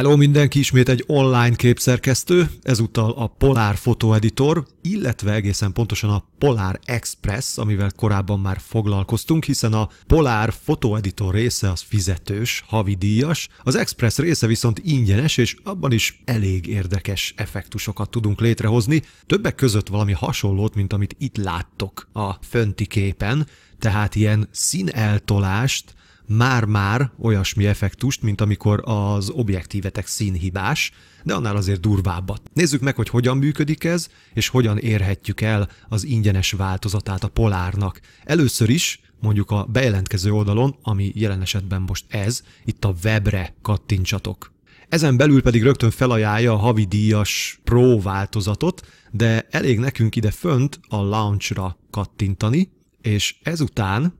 Hello mindenki, ismét egy online képszerkesztő, ezúttal a Polar Photo Editor, illetve egészen pontosan a Polar Express, amivel korábban már foglalkoztunk, hiszen a Polar Photo Editor része az fizetős, havi díjas, az Express része viszont ingyenes, és abban is elég érdekes effektusokat tudunk létrehozni, többek között valami hasonlót, mint amit itt láttok a fönti képen, tehát ilyen színeltolást, már-már olyasmi effektust, mint amikor az objektívetek színhibás, de annál azért durvábbat. Nézzük meg, hogy hogyan működik ez, és hogyan érhetjük el az ingyenes változatát a polárnak. Először is mondjuk a bejelentkező oldalon, ami jelen esetben most ez, itt a webre kattintsatok. Ezen belül pedig rögtön felajánlja a havidíjas Pro változatot, de elég nekünk ide fönt a Launch-ra kattintani, és ezután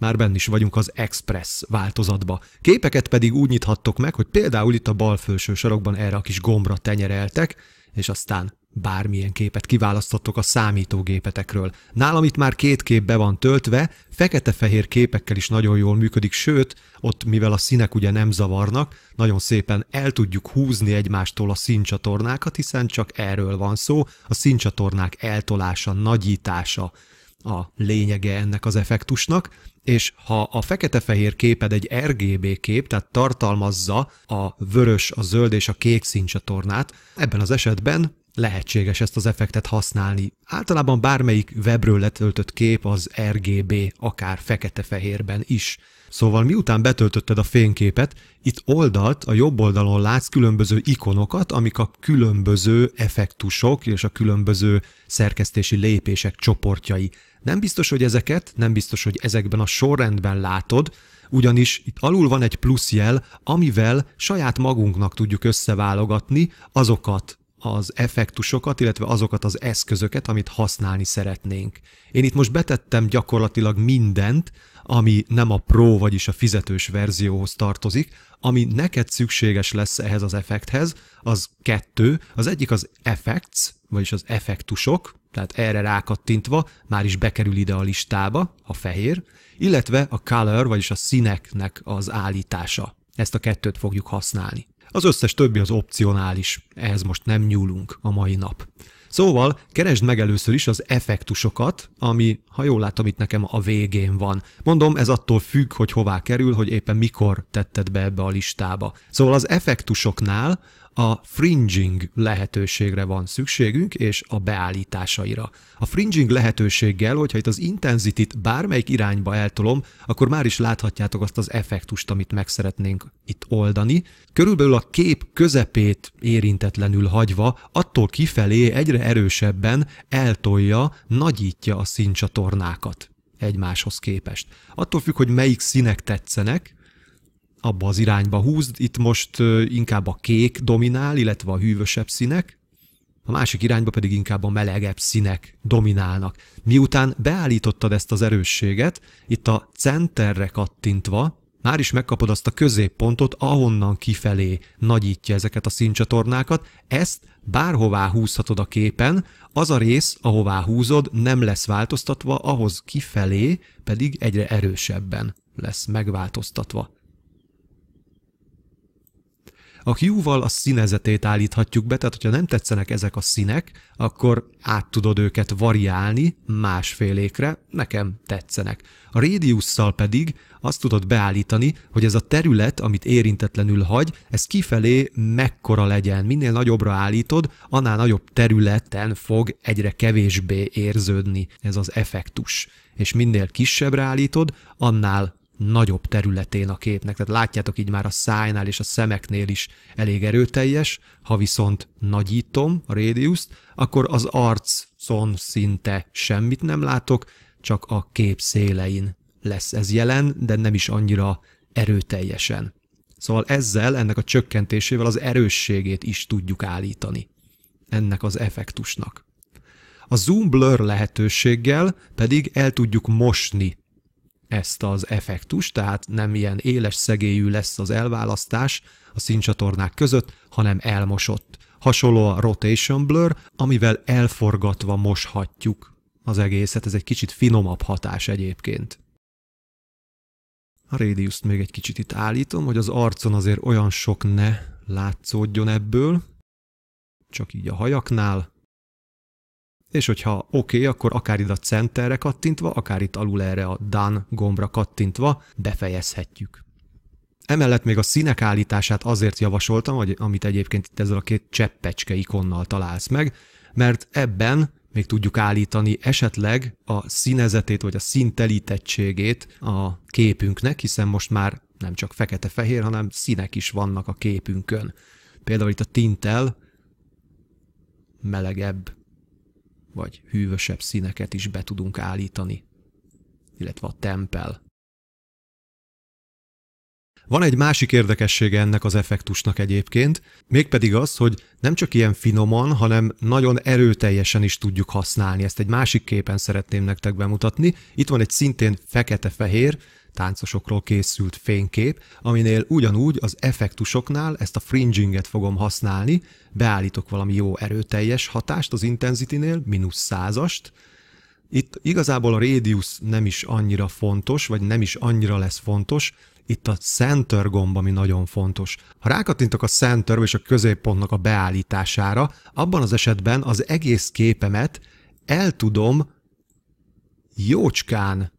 már benn is vagyunk az Express változatba. Képeket pedig úgy nyithattok meg, hogy például itt a bal felső sarokban erre a kis gombra tenyereltek, és aztán bármilyen képet kiválasztottok a számítógépetekről. Nálam itt már két kép be van töltve, fekete-fehér képekkel is nagyon jól működik, sőt, ott mivel a színek ugye nem zavarnak, nagyon szépen el tudjuk húzni egymástól a színcsatornákat, hiszen csak erről van szó, a színcsatornák eltolása, nagyítása a lényege ennek az effektusnak, és ha a fekete-fehér képed egy RGB kép, tehát tartalmazza a vörös, a zöld és a kék színcsatornát, ebben az esetben lehetséges ezt az effektet használni. Általában bármelyik webről letöltött kép az RGB, akár fekete-fehérben is. Szóval miután betöltötted a fényképet, itt oldalt, a jobb oldalon látsz különböző ikonokat, amik a különböző effektusok és a különböző szerkesztési lépések csoportjai. Nem biztos, hogy ezeket, nem biztos, hogy ezekben a sorrendben látod, ugyanis itt alul van egy plusz jel, amivel saját magunknak tudjuk összeválogatni azokat az effektusokat, illetve azokat az eszközöket, amit használni szeretnénk. Én itt most betettem gyakorlatilag mindent, ami nem a pro, vagyis a fizetős verzióhoz tartozik, ami neked szükséges lesz ehhez az effekthez, az kettő, az egyik az effects, vagyis az effektusok, tehát erre rákattintva már is bekerül ide a listába, a fehér, illetve a color, vagyis a színeknek az állítása. Ezt a kettőt fogjuk használni. Az összes többi az opcionális, ehhez most nem nyúlunk a mai nap. Szóval keresd meg először is az effektusokat, ami, ha jól látom, itt nekem a végén van. Mondom, ez attól függ, hogy hová kerül, hogy éppen mikor tetted be ebbe a listába. Szóval az effektusoknál a fringing lehetőségre van szükségünk, és a beállításaira. A fringing lehetőséggel, hogyha itt az intenzity bármelyik irányba eltolom, akkor már is láthatjátok azt az effektust, amit meg szeretnénk itt oldani. Körülbelül a kép közepét érintetlenül hagyva, attól kifelé egyre erősebben eltolja, nagyítja a színcsatornákat egymáshoz képest. Attól függ, hogy melyik színek tetszenek, abba az irányba húzd. Itt most inkább a kék dominál, illetve a hűvösebb színek, a másik irányba pedig inkább a melegebb színek dominálnak. Miután beállítottad ezt az erősséget, itt a centerre kattintva már is megkapod azt a középpontot, ahonnan kifelé nagyítja ezeket a színcsatornákat, ezt bárhová húzhatod a képen, az a rész, ahová húzod, nem lesz változtatva, ahhoz kifelé pedig egyre erősebben lesz megváltoztatva a Q-val a színezetét állíthatjuk be, tehát hogyha nem tetszenek ezek a színek, akkor át tudod őket variálni másfélékre, nekem tetszenek. A radius pedig azt tudod beállítani, hogy ez a terület, amit érintetlenül hagy, ez kifelé mekkora legyen. Minél nagyobbra állítod, annál nagyobb területen fog egyre kevésbé érződni ez az effektus. És minél kisebbre állítod, annál nagyobb területén a képnek. Tehát látjátok így már a szájnál és a szemeknél is elég erőteljes, ha viszont nagyítom a rédiuszt, akkor az arcon szinte semmit nem látok, csak a kép szélein lesz ez jelen, de nem is annyira erőteljesen. Szóval ezzel, ennek a csökkentésével az erősségét is tudjuk állítani. Ennek az effektusnak. A zoom blur lehetőséggel pedig el tudjuk mosni ezt az effektus, tehát nem ilyen éles szegélyű lesz az elválasztás a színcsatornák között, hanem elmosott. Hasonló a rotation blur, amivel elforgatva moshatjuk az egészet, ez egy kicsit finomabb hatás egyébként. A radius még egy kicsit itt állítom, hogy az arcon azért olyan sok ne látszódjon ebből, csak így a hajaknál, és hogyha oké, okay, akkor akár itt a centerre kattintva, akár itt alul erre a Done gombra kattintva befejezhetjük. Emellett még a színek állítását azért javasoltam, hogy amit egyébként itt ezzel a két cseppecske ikonnal találsz meg, mert ebben még tudjuk állítani esetleg a színezetét vagy a színtelítettségét a képünknek, hiszen most már nem csak fekete-fehér, hanem színek is vannak a képünkön. Például itt a tintel melegebb vagy hűvösebb színeket is be tudunk állítani, illetve a tempel. Van egy másik érdekessége ennek az effektusnak egyébként, mégpedig az, hogy nem csak ilyen finoman, hanem nagyon erőteljesen is tudjuk használni. Ezt egy másik képen szeretném nektek bemutatni. Itt van egy szintén fekete-fehér, táncosokról készült fénykép, aminél ugyanúgy az effektusoknál ezt a fringinget fogom használni, beállítok valami jó erőteljes hatást az intensitynél, mínusz százast. Itt igazából a radius nem is annyira fontos, vagy nem is annyira lesz fontos, itt a center gomb, ami nagyon fontos. Ha rákattintok a center és a középpontnak a beállítására, abban az esetben az egész képemet el tudom jócskán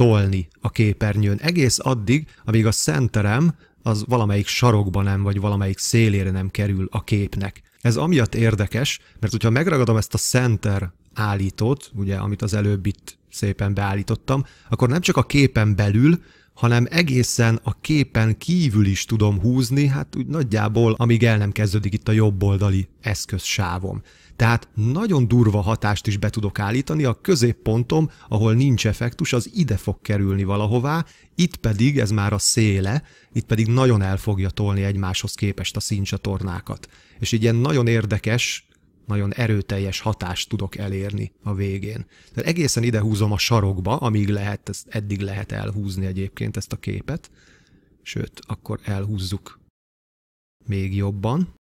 tolni a képernyőn, egész addig, amíg a szenterem az valamelyik sarokban nem, vagy valamelyik szélére nem kerül a képnek. Ez amiatt érdekes, mert hogyha megragadom ezt a center állítót, ugye, amit az előbb itt szépen beállítottam, akkor nem csak a képen belül, hanem egészen a képen kívül is tudom húzni, hát úgy nagyjából, amíg el nem kezdődik itt a jobboldali eszközsávom. Tehát nagyon durva hatást is be tudok állítani, a középpontom, ahol nincs effektus, az ide fog kerülni valahová, itt pedig, ez már a széle, itt pedig nagyon el fogja tolni egymáshoz képest a színcsatornákat. És így ilyen nagyon érdekes, nagyon erőteljes hatást tudok elérni a végén. Tehát egészen ide húzom a sarokba, amíg lehet, ezt eddig lehet elhúzni egyébként ezt a képet, sőt, akkor elhúzzuk még jobban,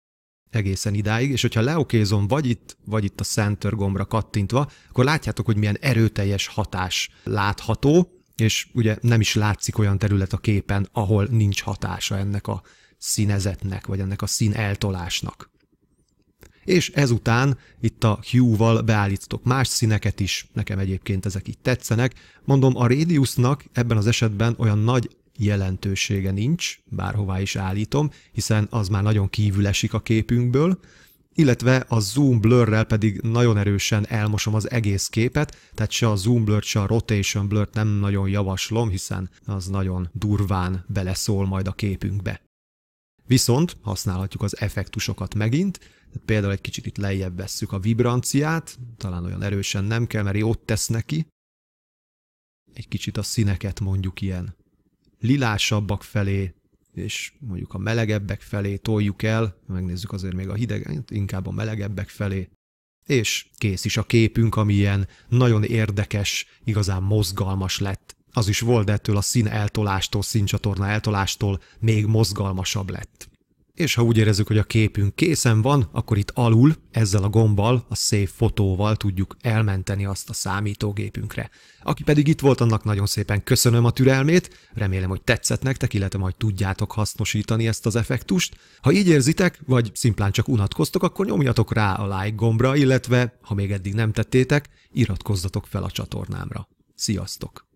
egészen idáig, és hogyha leokézom vagy itt, vagy itt a center gombra kattintva, akkor látjátok, hogy milyen erőteljes hatás látható, és ugye nem is látszik olyan terület a képen, ahol nincs hatása ennek a színezetnek, vagy ennek a szín eltolásnak és ezután itt a Hue-val beállítok más színeket is, nekem egyébként ezek így tetszenek. Mondom, a radiusnak ebben az esetben olyan nagy jelentősége nincs, bárhová is állítom, hiszen az már nagyon kívül esik a képünkből, illetve a zoom blurrel pedig nagyon erősen elmosom az egész képet, tehát se a zoom blur se a rotation blur nem nagyon javaslom, hiszen az nagyon durván beleszól majd a képünkbe. Viszont használhatjuk az effektusokat megint, tehát például egy kicsit itt lejjebb vesszük a vibranciát, talán olyan erősen nem kell, mert jót tesz neki. Egy kicsit a színeket mondjuk ilyen lilásabbak felé, és mondjuk a melegebbek felé toljuk el, megnézzük azért még a hideg, inkább a melegebbek felé, és kész is a képünk, ami ilyen nagyon érdekes, igazán mozgalmas lett az is volt, ettől a szín eltolástól, színcsatorna eltolástól még mozgalmasabb lett. És ha úgy érezzük, hogy a képünk készen van, akkor itt alul ezzel a gombbal, a szép fotóval tudjuk elmenteni azt a számítógépünkre. Aki pedig itt volt, annak nagyon szépen köszönöm a türelmét, remélem, hogy tetszett nektek, illetve majd tudjátok hasznosítani ezt az effektust. Ha így érzitek, vagy szimplán csak unatkoztok, akkor nyomjatok rá a like gombra, illetve, ha még eddig nem tettétek, iratkozzatok fel a csatornámra. Sziasztok!